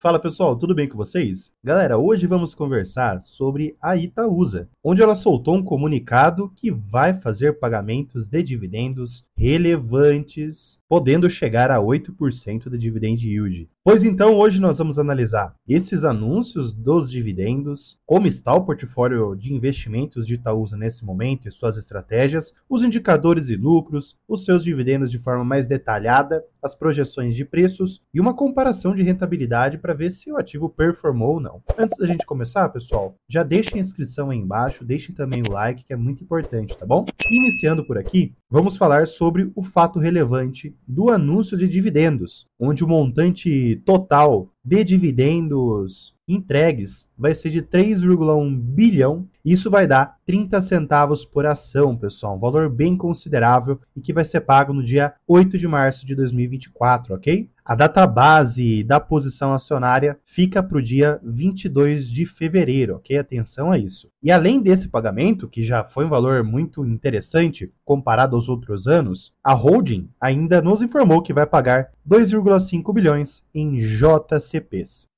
Fala pessoal, tudo bem com vocês? Galera, hoje vamos conversar sobre a Itaúsa, onde ela soltou um comunicado que vai fazer pagamentos de dividendos relevantes podendo chegar a 8% de dividend yield. Pois então, hoje nós vamos analisar esses anúncios dos dividendos, como está o portfólio de investimentos de Itaúsa nesse momento e suas estratégias, os indicadores e lucros, os seus dividendos de forma mais detalhada, as projeções de preços e uma comparação de rentabilidade para ver se o ativo performou ou não. Antes da gente começar, pessoal, já deixem a inscrição aí embaixo, deixem também o like, que é muito importante, tá bom? Iniciando por aqui, vamos falar sobre o fato relevante do anúncio de dividendos, onde o montante total de dividendos entregues vai ser de 3,1 bilhão. Isso vai dar 30 centavos por ação, pessoal. Um valor bem considerável e que vai ser pago no dia 8 de março de 2024, ok? A data base da posição acionária fica para o dia 22 de fevereiro, ok? Atenção a isso. E além desse pagamento, que já foi um valor muito interessante comparado aos outros anos, a holding ainda nos informou que vai pagar 2,5 bilhões em JC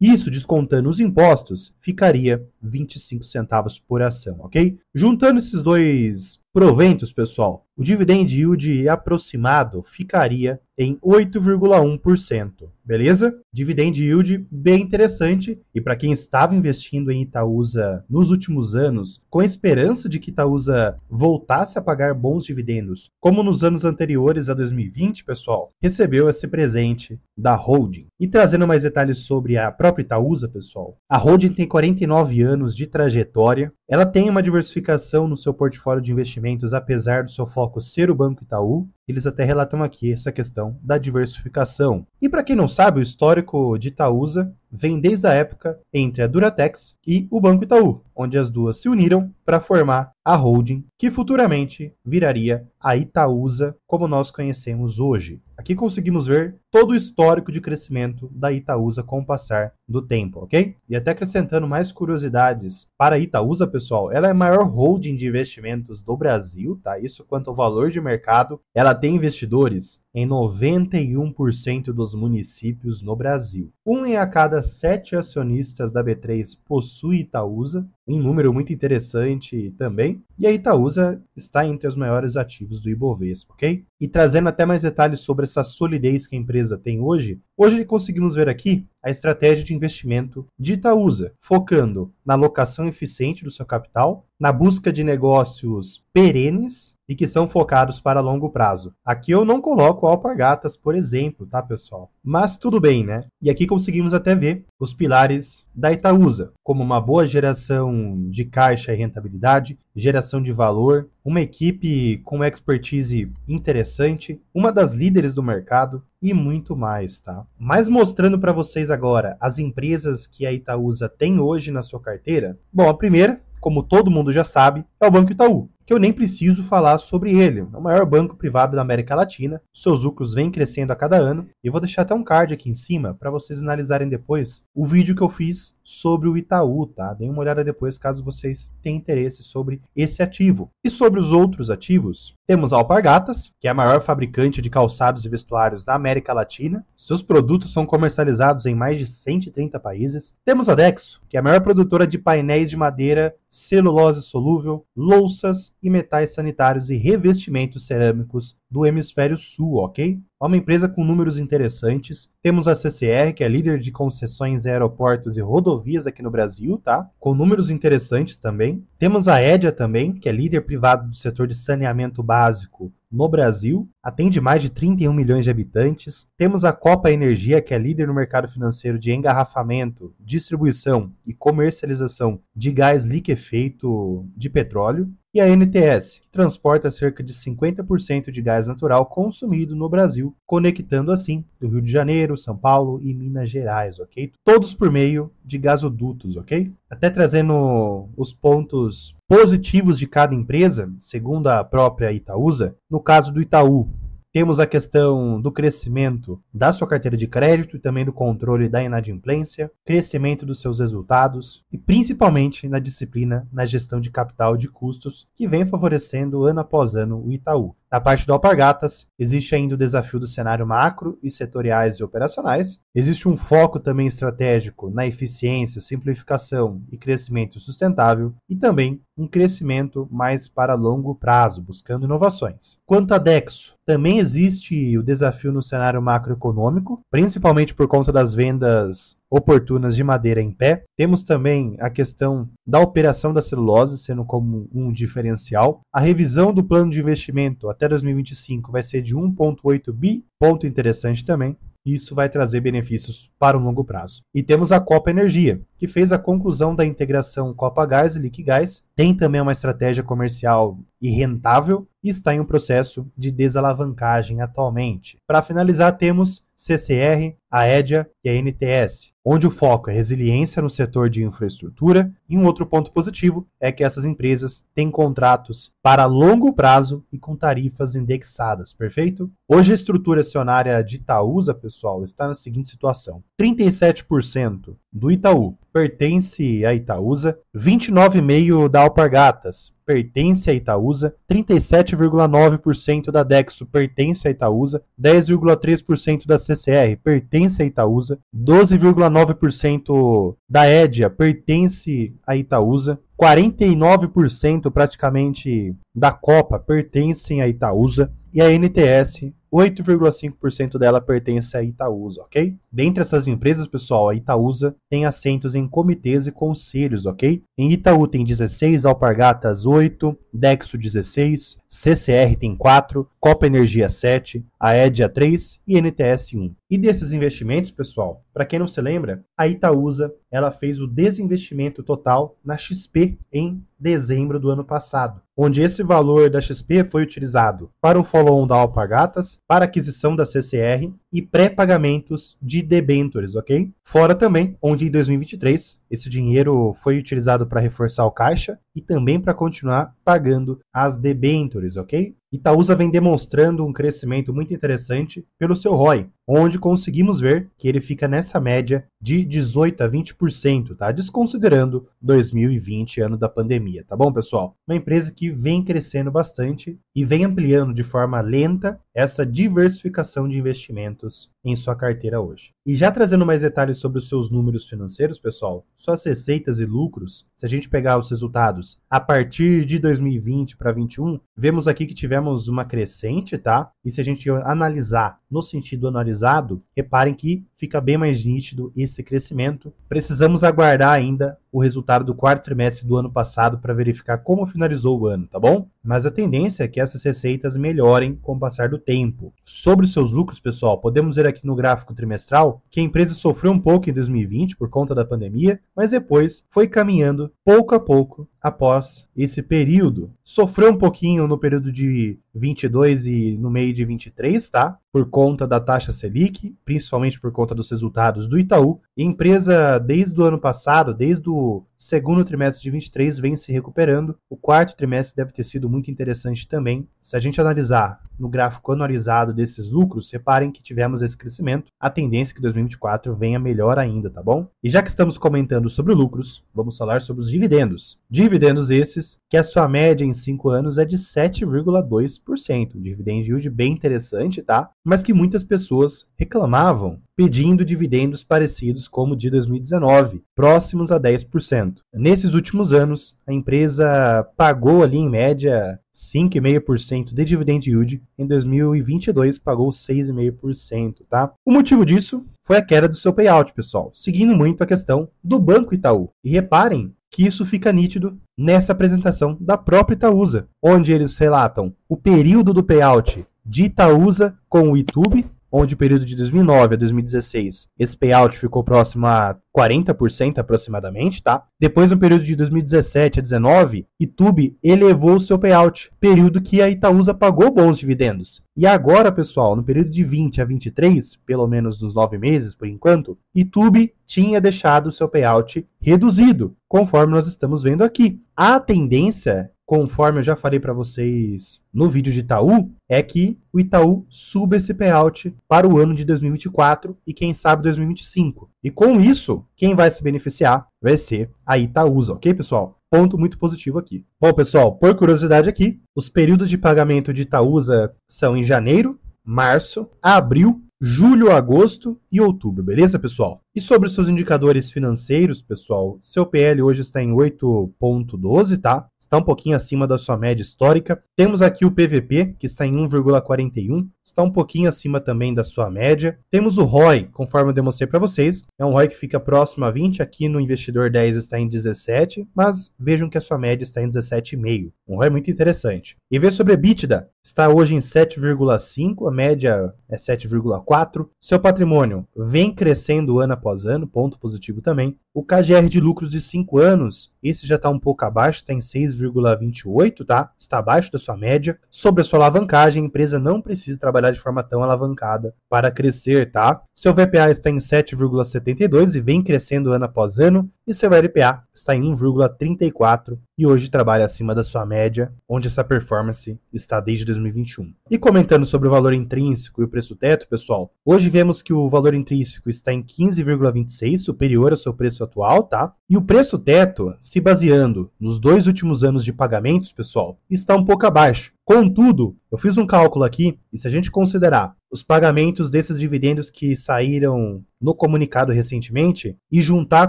isso, descontando os impostos, ficaria 25 centavos por ação, ok? Juntando esses dois proventos, pessoal, o dividend yield aproximado ficaria em 8,1% beleza? Dividend yield bem interessante. E para quem estava investindo em Itaúsa nos últimos anos, com a esperança de que Itaúsa voltasse a pagar bons dividendos, como nos anos anteriores a 2020, pessoal, recebeu esse presente da holding. E trazendo mais detalhes sobre a própria Itaúsa, pessoal, a holding tem 49 anos de trajetória. Ela tem uma diversificação no seu portfólio de investimentos, apesar do seu foco ser o Banco Itaú eles até relatam aqui essa questão da diversificação. E para quem não sabe, o histórico de Itaúsa vem desde a época entre a Duratex e o Banco Itaú, onde as duas se uniram para formar a holding que futuramente viraria a Itaúsa como nós conhecemos hoje. Aqui conseguimos ver todo o histórico de crescimento da Itaúsa com o passar do tempo, ok? E até acrescentando mais curiosidades para a Itaúsa, pessoal, ela é a maior holding de investimentos do Brasil, tá? Isso quanto ao valor de mercado. Ela tem investidores em 91% dos municípios no Brasil. Um em a cada sete acionistas da B3 possui Itaúsa um número muito interessante também. E a Itaúsa está entre os maiores ativos do Ibovespa, ok? E trazendo até mais detalhes sobre essa solidez que a empresa tem hoje, hoje conseguimos ver aqui a estratégia de investimento de Itaúsa, focando na locação eficiente do seu capital, na busca de negócios perenes e que são focados para longo prazo. Aqui eu não coloco alpargatas, por exemplo, tá, pessoal? Mas tudo bem, né? E aqui conseguimos até ver os pilares da Itaúsa, como uma boa geração de caixa e rentabilidade, geração de valor, uma equipe com expertise interessante, uma das líderes do mercado e muito mais, tá? Mas mostrando para vocês agora as empresas que a Itaúsa tem hoje na sua carteira. Bom, a primeira, como todo mundo já sabe, é o Banco Itaú que eu nem preciso falar sobre ele. É o maior banco privado da América Latina, seus lucros vêm crescendo a cada ano, e eu vou deixar até um card aqui em cima para vocês analisarem depois o vídeo que eu fiz sobre o Itaú, tá? Deem uma olhada depois caso vocês tenham interesse sobre esse ativo. E sobre os outros ativos, temos a Alpargatas, que é a maior fabricante de calçados e vestuários da América Latina. Seus produtos são comercializados em mais de 130 países. Temos a Dexo, que é a maior produtora de painéis de madeira, celulose solúvel, louças, e metais sanitários e revestimentos cerâmicos do hemisfério sul, ok? É uma empresa com números interessantes. Temos a CCR, que é líder de concessões aeroportos e rodovias aqui no Brasil, tá? Com números interessantes também. Temos a EDIA também, que é líder privado do setor de saneamento básico no Brasil, atende mais de 31 milhões de habitantes. Temos a Copa Energia, que é líder no mercado financeiro de engarrafamento, distribuição e comercialização de gás liquefeito de petróleo. E a NTS, transporta cerca de 50% de gás natural consumido no Brasil, conectando assim do Rio de Janeiro, São Paulo e Minas Gerais, ok? Todos por meio de gasodutos, ok? Até trazendo os pontos positivos de cada empresa, segundo a própria Itaúsa, no caso do Itaú, temos a questão do crescimento da sua carteira de crédito e também do controle da inadimplência, crescimento dos seus resultados e principalmente na disciplina na gestão de capital de custos que vem favorecendo ano após ano o Itaú. Na parte do Alpargatas, existe ainda o desafio do cenário macro e setoriais e operacionais. Existe um foco também estratégico na eficiência, simplificação e crescimento sustentável e também um crescimento mais para longo prazo, buscando inovações. Quanto a Dexo, também existe o desafio no cenário macroeconômico, principalmente por conta das vendas oportunas de madeira em pé. Temos também a questão da operação da celulose sendo como um diferencial. A revisão do plano de investimento até 2025 vai ser de 1,8 bi, ponto interessante também. Isso vai trazer benefícios para o longo prazo. E temos a Copa Energia, que fez a conclusão da integração Copa Gás e Liquigás. Tem também uma estratégia comercial e rentável e está em um processo de desalavancagem atualmente. Para finalizar, temos CCR, a EDIA e a NTS, onde o foco é resiliência no setor de infraestrutura. E um outro ponto positivo é que essas empresas têm contratos para longo prazo e com tarifas indexadas, perfeito? Hoje a estrutura acionária de Itaúsa, pessoal, está na seguinte situação: 37% do Itaú, pertence a Itaúsa, 29,5% da Alpargatas, pertence a Itaúsa, 37,9% da Dexo pertence a Itaúsa, 10,3% da CCR pertence a Itaúsa, 12,9% da Edia pertence a Itaúsa, 49% praticamente da Copa pertencem a Itaúsa e a NTS 8,5% dela pertence à Itaúsa, ok? Dentre essas empresas, pessoal, a Itaúsa tem assentos em comitês e conselhos, ok? Em Itaú tem 16, Alpargatas 8, Dexo 16, CCR tem 4, Copa Energia 7, Aedia 3 e NTS 1. E desses investimentos, pessoal, para quem não se lembra, a Itaúsa ela fez o desinvestimento total na XP em dezembro do ano passado, onde esse valor da XP foi utilizado para o follow-on da Alpagatas, para aquisição da CCR e pré-pagamentos de debentures, ok? Fora também, onde em 2023 esse dinheiro foi utilizado para reforçar o caixa e também para continuar pagando as debentures, ok? Itaúsa vem demonstrando um crescimento muito interessante pelo seu ROI, onde conseguimos ver que ele fica nessa média de 18 a 20%, tá? Desconsiderando 2020, ano da pandemia, tá bom, pessoal? Uma empresa que vem crescendo bastante e vem ampliando de forma lenta essa diversificação de investimentos em sua carteira hoje. E já trazendo mais detalhes sobre os seus números financeiros, pessoal, suas receitas e lucros, se a gente pegar os resultados a partir de 2020 para 21, vemos aqui que tivemos uma crescente, tá? E se a gente analisar no sentido analisado, reparem que fica bem mais nítido esse crescimento. Precisamos aguardar ainda o resultado do quarto trimestre do ano passado para verificar como finalizou o ano, tá bom? Mas a tendência é que essas receitas melhorem com o passar do tempo. Sobre seus lucros, pessoal, podemos ver aqui no gráfico trimestral que a empresa sofreu um pouco em 2020 por conta da pandemia, mas depois foi caminhando pouco a pouco após esse período. Sofreu um pouquinho no período de 22 e no meio de 23, tá? Por conta da taxa Selic, principalmente por conta dos resultados do Itaú. empresa, desde o ano passado, desde o Segundo trimestre de 23 vem se recuperando. O quarto trimestre deve ter sido muito interessante também. Se a gente analisar no gráfico anualizado desses lucros, reparem que tivemos esse crescimento. A tendência é que 2024 venha melhor ainda, tá bom? E já que estamos comentando sobre lucros, vamos falar sobre os dividendos. Dividendos esses que a sua média em 5 anos é de 7,2%. Dividend yield bem interessante, tá? Mas que muitas pessoas reclamavam pedindo dividendos parecidos como o de 2019, próximos a 10%. Nesses últimos anos, a empresa pagou ali em média 5,5% de dividend yield, em 2022 pagou 6,5%, tá? O motivo disso foi a queda do seu payout, pessoal, seguindo muito a questão do Banco Itaú. E reparem que isso fica nítido nessa apresentação da própria Itaúsa, onde eles relatam o período do payout de Itaúsa com o Itube onde o período de 2009 a 2016, esse payout ficou próximo a 40% aproximadamente, tá? Depois, no período de 2017 a 2019, Itube elevou o seu payout, período que a Itaúsa pagou bons dividendos. E agora, pessoal, no período de 20 a 23, pelo menos nos nove meses por enquanto, Itube tinha deixado o seu payout reduzido, conforme nós estamos vendo aqui. A tendência conforme eu já falei para vocês no vídeo de Itaú, é que o Itaú suba esse payout para o ano de 2024 e quem sabe 2025. E com isso, quem vai se beneficiar vai ser a Itaúsa, ok, pessoal? Ponto muito positivo aqui. Bom, pessoal, por curiosidade aqui, os períodos de pagamento de Itaúsa são em janeiro, março, abril, julho, agosto e outubro, beleza, pessoal? E sobre os seus indicadores financeiros, pessoal, seu PL hoje está em 8,12, tá? Está um pouquinho acima da sua média histórica. Temos aqui o PVP, que está em 1,41, está um pouquinho acima também da sua média. Temos o ROI, conforme eu demonstrei para vocês, é um ROI que fica próximo a 20, aqui no investidor 10 está em 17, mas vejam que a sua média está em 17,5. Um ROI muito interessante. E ver sobre a EBITDA, está hoje em 7,5, a média é 7,4. Seu patrimônio vem crescendo ano após ano, ponto positivo também. O KGR de lucros de 5 anos, esse já está um pouco abaixo, está em 6,28, tá? Está abaixo da sua média. Sobre a sua alavancagem, a empresa não precisa trabalhar de forma tão alavancada para crescer, tá? Seu VPA está em 7,72 e vem crescendo ano após ano, e seu LPA está em 1,34 e hoje trabalha acima da sua média, onde essa performance está desde 2021. E comentando sobre o valor intrínseco e o preço teto, pessoal, hoje vemos que o valor intrínseco está em 15,26, superior ao seu preço preço atual, tá? E o preço teto, se baseando nos dois últimos anos de pagamentos, pessoal, está um pouco abaixo. Contudo, eu fiz um cálculo aqui, e se a gente considerar os pagamentos desses dividendos que saíram no comunicado recentemente e juntar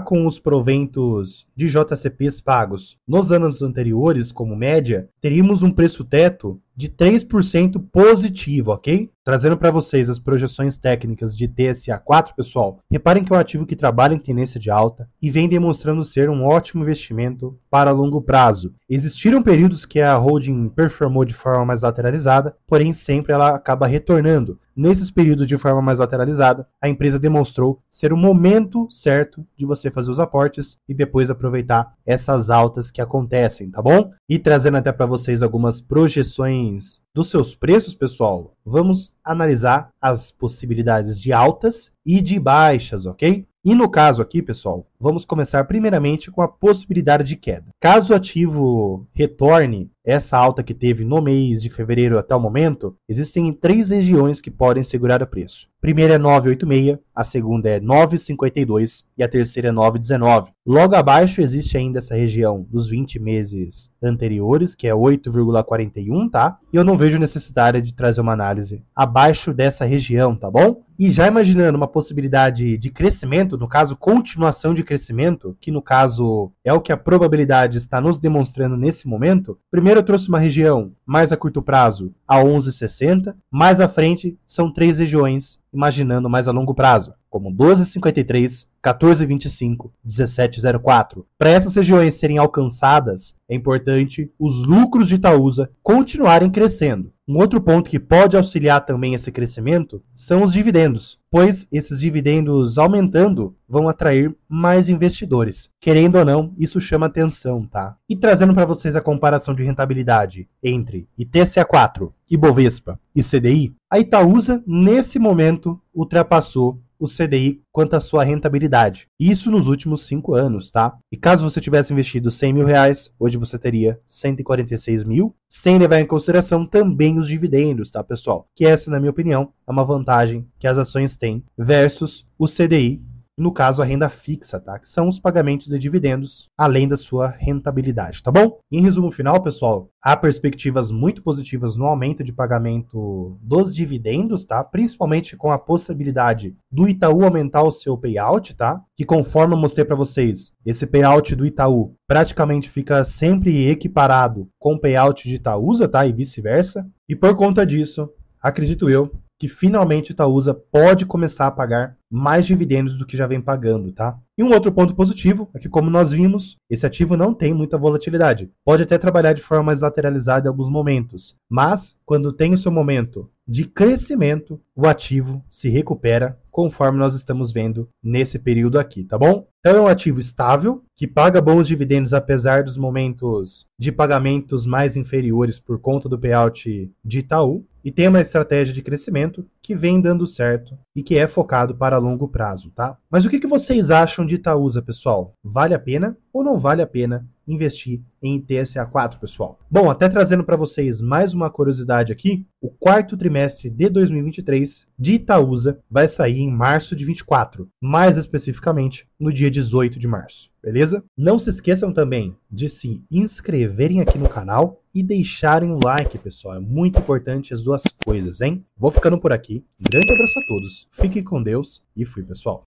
com os proventos de JCPs pagos nos anos anteriores, como média, teríamos um preço teto de 3% positivo, ok? Trazendo para vocês as projeções técnicas de TSA4, pessoal, reparem que é um ativo que trabalha em tendência de alta e vem demonstrando ser um ótimo investimento para longo prazo. Existiram períodos que a holding performou de forma forma mais lateralizada, porém sempre ela acaba retornando. Nesses períodos de forma mais lateralizada, a empresa demonstrou ser o momento certo de você fazer os aportes e depois aproveitar essas altas que acontecem, tá bom? E trazendo até para vocês algumas projeções dos seus preços, pessoal, vamos analisar as possibilidades de altas e de baixas, ok? E no caso aqui, pessoal, vamos começar primeiramente com a possibilidade de queda. Caso o ativo retorne essa alta que teve no mês de fevereiro até o momento, existem três regiões que podem segurar o preço. A primeira é 986, a segunda é 952 e a terceira é 919. Logo abaixo existe ainda essa região dos 20 meses anteriores, que é 8,41, tá? E eu não vejo necessidade de trazer uma análise abaixo dessa região, tá bom? E já imaginando uma possibilidade de crescimento, no caso, continuação de crescimento, que no caso é o que a probabilidade está nos demonstrando nesse momento, primeiro primeiro trouxe uma região mais a curto prazo a 11,60, mais à frente são três regiões, imaginando mais a longo prazo, como 12,53, 14,25, 17,04. Para essas regiões serem alcançadas, é importante os lucros de Itaúsa continuarem crescendo. Um outro ponto que pode auxiliar também esse crescimento são os dividendos, pois esses dividendos aumentando vão atrair mais investidores. Querendo ou não, isso chama atenção, tá? E trazendo para vocês a comparação de rentabilidade entre ITCA4, Ibovespa e CDI, a Itaúsa nesse momento ultrapassou o CDI quanto à sua rentabilidade. Isso nos últimos cinco anos, tá? E caso você tivesse investido 100 mil reais, hoje você teria 146 mil, sem levar em consideração também os dividendos, tá, pessoal? Que essa, na minha opinião, é uma vantagem que as ações têm versus o CDI no caso a renda fixa, tá? Que são os pagamentos de dividendos, além da sua rentabilidade, tá bom? Em resumo final, pessoal, há perspectivas muito positivas no aumento de pagamento dos dividendos, tá? Principalmente com a possibilidade do Itaú aumentar o seu payout, tá? Que conforme eu mostrei para vocês, esse payout do Itaú praticamente fica sempre equiparado com o payout de Itaúsa, tá? E vice-versa. E por conta disso, acredito eu que finalmente Itaúsa pode começar a pagar mais dividendos do que já vem pagando, tá? E um outro ponto positivo é que, como nós vimos, esse ativo não tem muita volatilidade. Pode até trabalhar de forma mais lateralizada em alguns momentos, mas quando tem o seu momento de crescimento, o ativo se recupera, conforme nós estamos vendo nesse período aqui, tá bom? Então é um ativo estável, que paga bons dividendos apesar dos momentos de pagamentos mais inferiores por conta do payout de Itaú, e tem uma estratégia de crescimento que vem dando certo e que é focado para longo prazo, tá? Mas o que, vocês acham de Itaúsa, pessoal? Vale a pena ou não vale a pena investir em tsa 4 pessoal. Bom, até trazendo para vocês mais uma curiosidade aqui, o quarto trimestre de 2023 de Itaúsa vai sair em março de 24, mais especificamente no dia 18 de março, beleza? Não se esqueçam também de se inscreverem aqui no canal e deixarem o like, pessoal. É muito importante as duas coisas, hein? Vou ficando por aqui. Um grande abraço a todos. Fiquem com Deus e fui, pessoal.